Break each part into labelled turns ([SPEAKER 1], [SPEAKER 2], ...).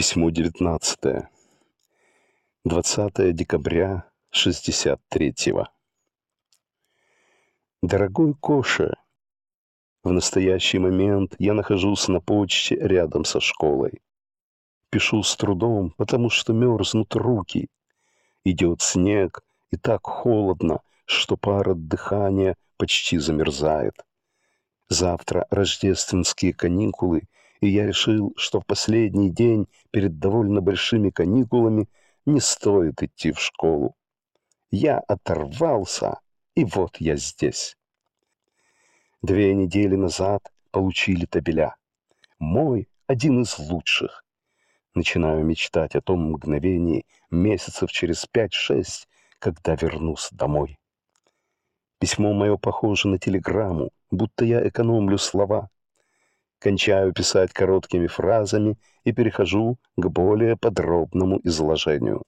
[SPEAKER 1] Письмо 19. 20 декабря 63 -го. Дорогой Коша, в настоящий момент я нахожусь на почте рядом со школой. Пишу с трудом, потому что мерзнут руки. Идет снег, и так холодно, что пара дыхания почти замерзает. Завтра рождественские каникулы — и я решил, что в последний день перед довольно большими каникулами не стоит идти в школу. Я оторвался, и вот я здесь. Две недели назад получили табеля. Мой один из лучших. Начинаю мечтать о том мгновении месяцев через пять-шесть, когда вернусь домой. Письмо мое похоже на телеграмму, будто я экономлю слова кончаю писать короткими фразами и перехожу к более подробному изложению.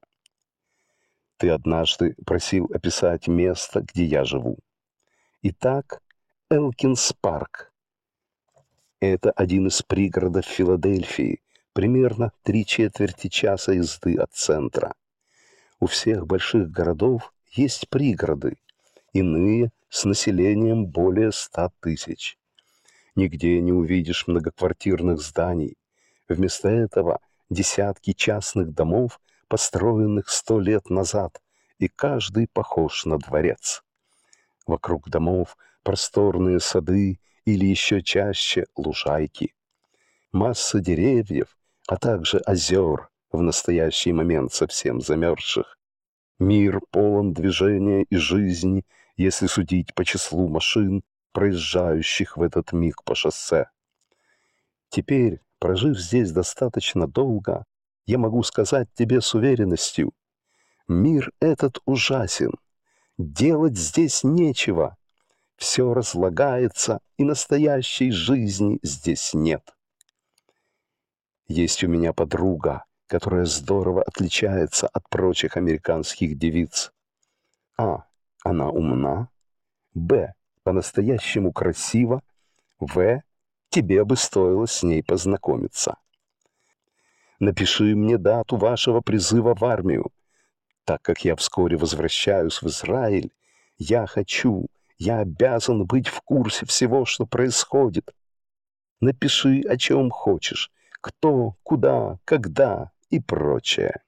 [SPEAKER 1] Ты однажды просил описать место, где я живу. Итак, Элкинс парк. Это один из пригородов Филадельфии, примерно три четверти часа езды от центра. У всех больших городов есть пригороды, иные с населением более ста тысяч. Нигде не увидишь многоквартирных зданий. Вместо этого десятки частных домов, построенных сто лет назад, и каждый похож на дворец. Вокруг домов просторные сады или еще чаще лужайки. Масса деревьев, а также озер, в настоящий момент совсем замерзших. Мир полон движения и жизни, если судить по числу машин, проезжающих в этот миг по шоссе. Теперь, прожив здесь достаточно долго, я могу сказать тебе с уверенностью, мир этот ужасен, делать здесь нечего, все разлагается, и настоящей жизни здесь нет. Есть у меня подруга, которая здорово отличается от прочих американских девиц. А. Она умна. Б по-настоящему красиво. В, тебе бы стоило с ней познакомиться. Напиши мне дату вашего призыва в армию. Так как я вскоре возвращаюсь в Израиль, я хочу, я обязан быть в курсе всего, что происходит. Напиши, о чем хочешь, кто, куда, когда и прочее.